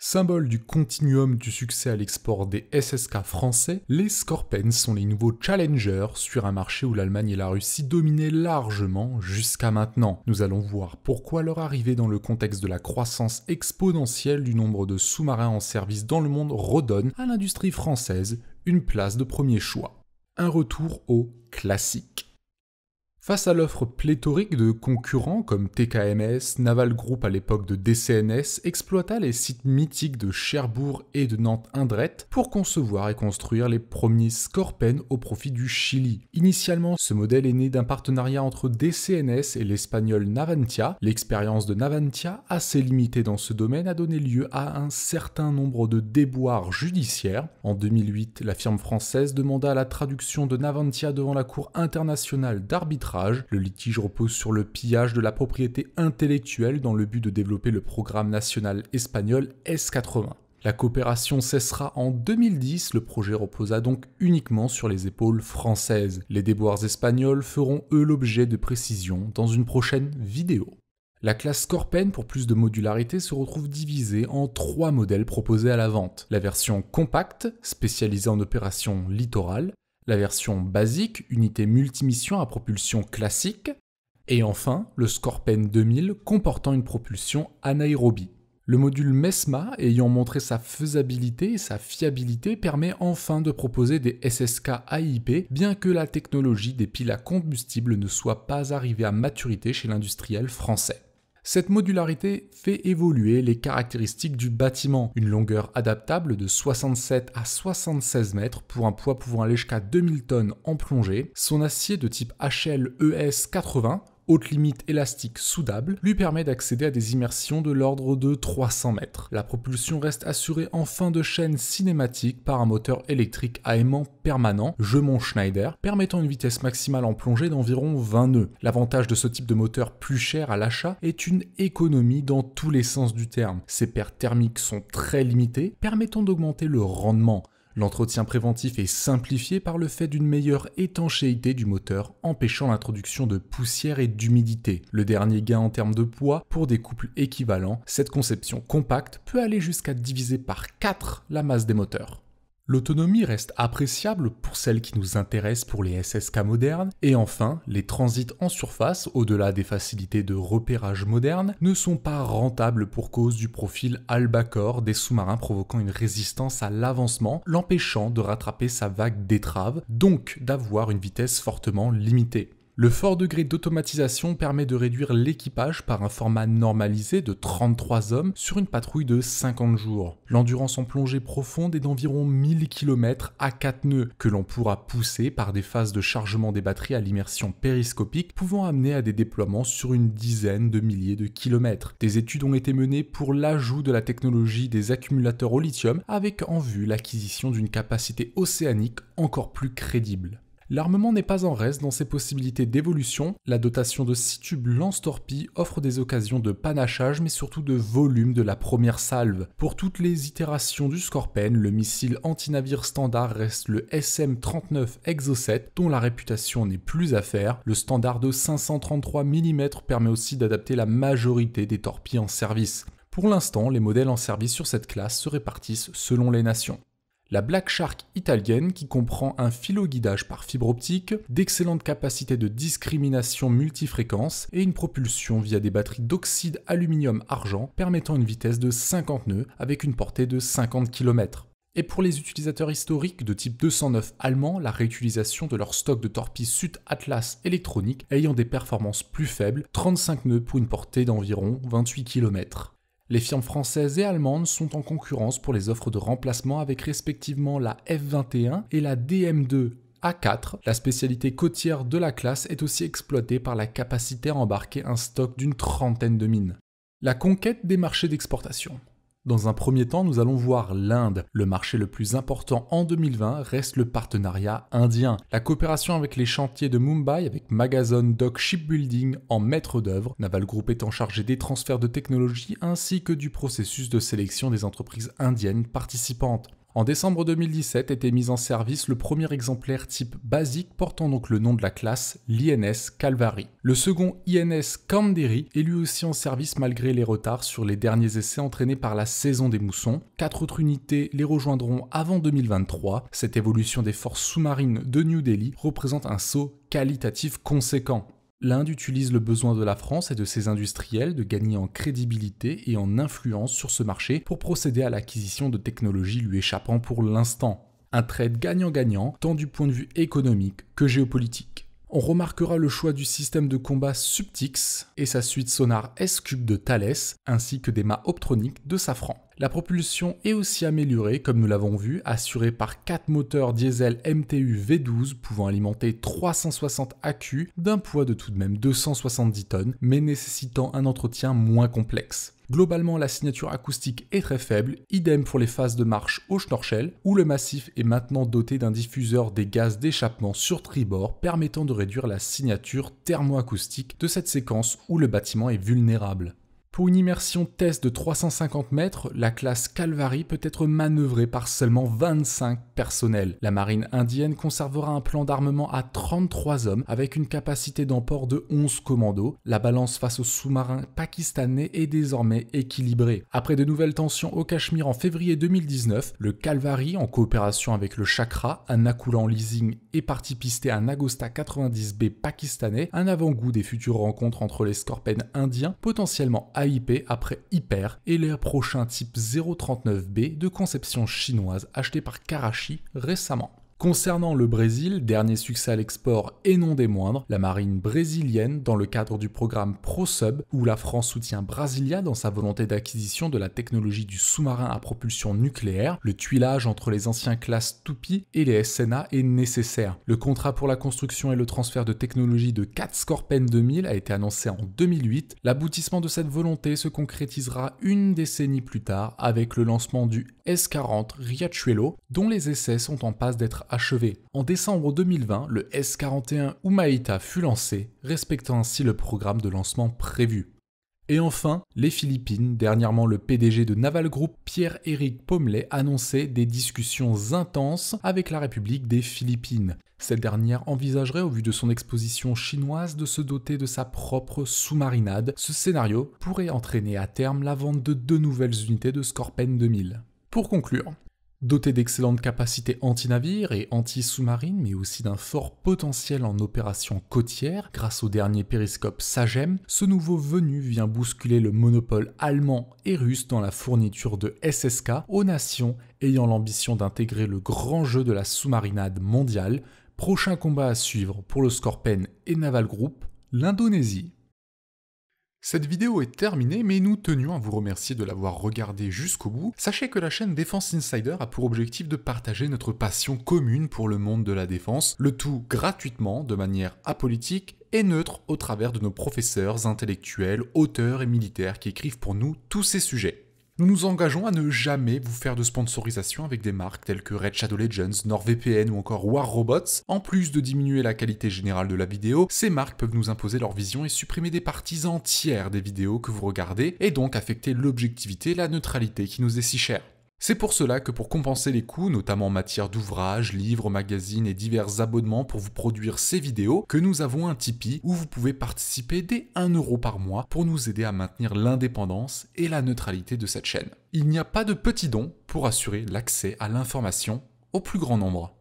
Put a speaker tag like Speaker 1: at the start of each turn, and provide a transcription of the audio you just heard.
Speaker 1: Symbole du continuum du succès à l'export des SSK français, les Scorpens sont les nouveaux challengers sur un marché où l'Allemagne et la Russie dominaient largement jusqu'à maintenant. Nous allons voir pourquoi leur arrivée dans le contexte de la croissance exponentielle du nombre de sous-marins en service dans le monde redonne à l'industrie française une place de premier choix. Un retour au classique. Face à l'offre pléthorique de concurrents comme TKMS, Naval Group à l'époque de DCNS exploita les sites mythiques de Cherbourg et de Nantes-Indrette pour concevoir et construire les premiers Scorpènes au profit du Chili. Initialement, ce modèle est né d'un partenariat entre DCNS et l'espagnol Navantia. L'expérience de Navantia, assez limitée dans ce domaine, a donné lieu à un certain nombre de déboires judiciaires. En 2008, la firme française demanda la traduction de Navantia devant la Cour internationale d'arbitrage le litige repose sur le pillage de la propriété intellectuelle dans le but de développer le programme national espagnol S80. La coopération cessera en 2010, le projet reposa donc uniquement sur les épaules françaises. Les déboires espagnols feront eux l'objet de précisions dans une prochaine vidéo. La classe Corpen, pour plus de modularité, se retrouve divisée en trois modèles proposés à la vente. La version compacte, spécialisée en opérations littorales, la version basique, unité multimission à propulsion classique, et enfin le Scorpion 2000 comportant une propulsion anaérobie. Le module MESMA, ayant montré sa faisabilité et sa fiabilité, permet enfin de proposer des SSK AIP, bien que la technologie des piles à combustible ne soit pas arrivée à maturité chez l'industriel français. Cette modularité fait évoluer les caractéristiques du bâtiment, une longueur adaptable de 67 à 76 mètres pour un poids pouvant aller jusqu'à 2000 tonnes en plongée, son acier de type es 80 haute limite élastique soudable, lui permet d'accéder à des immersions de l'ordre de 300 mètres. La propulsion reste assurée en fin de chaîne cinématique par un moteur électrique à aimant permanent, jemont Schneider, permettant une vitesse maximale en plongée d'environ 20 nœuds. L'avantage de ce type de moteur plus cher à l'achat est une économie dans tous les sens du terme. Ses pertes thermiques sont très limitées, permettant d'augmenter le rendement. L'entretien préventif est simplifié par le fait d'une meilleure étanchéité du moteur, empêchant l'introduction de poussière et d'humidité. Le dernier gain en termes de poids, pour des couples équivalents, cette conception compacte peut aller jusqu'à diviser par 4 la masse des moteurs. L'autonomie reste appréciable pour celle qui nous intéresse pour les SSK modernes, et enfin, les transits en surface, au-delà des facilités de repérage modernes, ne sont pas rentables pour cause du profil albacore des sous-marins provoquant une résistance à l'avancement, l'empêchant de rattraper sa vague d'étrave, donc d'avoir une vitesse fortement limitée. Le fort degré d'automatisation permet de réduire l'équipage par un format normalisé de 33 hommes sur une patrouille de 50 jours. L'endurance en plongée profonde est d'environ 1000 km à 4 nœuds que l'on pourra pousser par des phases de chargement des batteries à l'immersion périscopique pouvant amener à des déploiements sur une dizaine de milliers de kilomètres. Des études ont été menées pour l'ajout de la technologie des accumulateurs au lithium avec en vue l'acquisition d'une capacité océanique encore plus crédible. L'armement n'est pas en reste dans ses possibilités d'évolution, la dotation de 6 tubes lance-torpilles offre des occasions de panachage mais surtout de volume de la première salve. Pour toutes les itérations du Scorpion, le missile anti-navire standard reste le SM-39 Exo7 dont la réputation n'est plus à faire. Le standard de 533 mm permet aussi d'adapter la majorité des torpilles en service. Pour l'instant, les modèles en service sur cette classe se répartissent selon les nations la Black Shark italienne qui comprend un guidage par fibre optique, d'excellentes capacités de discrimination multifréquence et une propulsion via des batteries d'oxyde aluminium-argent permettant une vitesse de 50 nœuds avec une portée de 50 km. Et pour les utilisateurs historiques de type 209 allemand, la réutilisation de leur stock de torpilles Sud Atlas électronique ayant des performances plus faibles, 35 nœuds pour une portée d'environ 28 km les firmes françaises et allemandes sont en concurrence pour les offres de remplacement avec respectivement la F21 et la DM2 a4, la spécialité côtière de la classe est aussi exploitée par la capacité à embarquer un stock d'une trentaine de mines. La conquête des marchés d'exportation. Dans un premier temps, nous allons voir l'Inde. Le marché le plus important en 2020 reste le partenariat indien. La coopération avec les chantiers de Mumbai, avec Magazon Dock Shipbuilding en maître d'œuvre, Naval Group étant chargé des transferts de technologie ainsi que du processus de sélection des entreprises indiennes participantes. En décembre 2017 était mis en service le premier exemplaire type basique portant donc le nom de la classe, l'INS Calvary. Le second INS Candery, est lui aussi en service malgré les retards sur les derniers essais entraînés par la saison des moussons. Quatre autres unités les rejoindront avant 2023. Cette évolution des forces sous-marines de New Delhi représente un saut qualitatif conséquent. L'Inde utilise le besoin de la France et de ses industriels de gagner en crédibilité et en influence sur ce marché pour procéder à l'acquisition de technologies lui échappant pour l'instant. Un trade gagnant-gagnant, tant du point de vue économique que géopolitique. On remarquera le choix du système de combat Subtix et sa suite sonar S-Cube de Thales, ainsi que des mâts optroniques de Safran. La propulsion est aussi améliorée, comme nous l'avons vu, assurée par 4 moteurs diesel MTU V12 pouvant alimenter 360 AQ d'un poids de tout de même 270 tonnes, mais nécessitant un entretien moins complexe. Globalement, la signature acoustique est très faible, idem pour les phases de marche au Schnorchel, où le massif est maintenant doté d'un diffuseur des gaz d'échappement sur tribord permettant de réduire la signature thermoacoustique de cette séquence où le bâtiment est vulnérable. Pour une immersion test de 350 mètres, la classe Calvary peut être manœuvrée par seulement 25 personnels. La marine indienne conservera un plan d'armement à 33 hommes avec une capacité d'emport de 11 commandos. La balance face aux sous-marins pakistanais est désormais équilibrée. Après de nouvelles tensions au Cachemire en février 2019, le Calvary, en coopération avec le Chakra, un accoulant leasing est parti pister un Agosta 90B pakistanais, un avant-goût des futures rencontres entre les Scorpènes indiens, potentiellement AIP après Hyper, et les prochain type 039B de conception chinoise acheté par Karachi récemment. Concernant le Brésil, dernier succès à l'export et non des moindres, la marine brésilienne dans le cadre du programme ProSub, où la France soutient Brasilia dans sa volonté d'acquisition de la technologie du sous-marin à propulsion nucléaire, le tuilage entre les anciens classes Tupi et les SNA est nécessaire. Le contrat pour la construction et le transfert de technologie de 4 Scorpion 2000 a été annoncé en 2008. L'aboutissement de cette volonté se concrétisera une décennie plus tard avec le lancement du S40 Riachuelo, dont les essais sont en passe d'être achevé. En décembre 2020, le S-41 Umaita fut lancé, respectant ainsi le programme de lancement prévu. Et enfin, les Philippines. Dernièrement, le PDG de Naval Group, Pierre-Éric Pomelet, annonçait des discussions intenses avec la République des Philippines. Cette dernière envisagerait, au vu de son exposition chinoise, de se doter de sa propre sous-marinade. Ce scénario pourrait entraîner à terme la vente de deux nouvelles unités de Scorpène 2000. Pour conclure, Doté d'excellentes capacités anti-navires et anti-sous-marines, mais aussi d'un fort potentiel en opérations côtières, grâce au dernier périscope SAGEM, ce nouveau venu vient bousculer le monopole allemand et russe dans la fourniture de SSK aux nations ayant l'ambition d'intégrer le grand jeu de la sous-marinade mondiale. Prochain combat à suivre pour le Scorpion et Naval Group, l'Indonésie. Cette vidéo est terminée, mais nous tenions à vous remercier de l'avoir regardée jusqu'au bout. Sachez que la chaîne Défense Insider a pour objectif de partager notre passion commune pour le monde de la défense, le tout gratuitement, de manière apolitique et neutre au travers de nos professeurs, intellectuels, auteurs et militaires qui écrivent pour nous tous ces sujets. Nous nous engageons à ne jamais vous faire de sponsorisation avec des marques telles que Red Shadow Legends, NordVPN ou encore War Robots. En plus de diminuer la qualité générale de la vidéo, ces marques peuvent nous imposer leur vision et supprimer des parties entières des vidéos que vous regardez et donc affecter l'objectivité et la neutralité qui nous est si chère. C'est pour cela que pour compenser les coûts, notamment en matière d'ouvrages, livres, magazines et divers abonnements pour vous produire ces vidéos, que nous avons un Tipeee où vous pouvez participer dès 1 euro par mois pour nous aider à maintenir l'indépendance et la neutralité de cette chaîne. Il n'y a pas de petits dons pour assurer l'accès à l'information au plus grand nombre.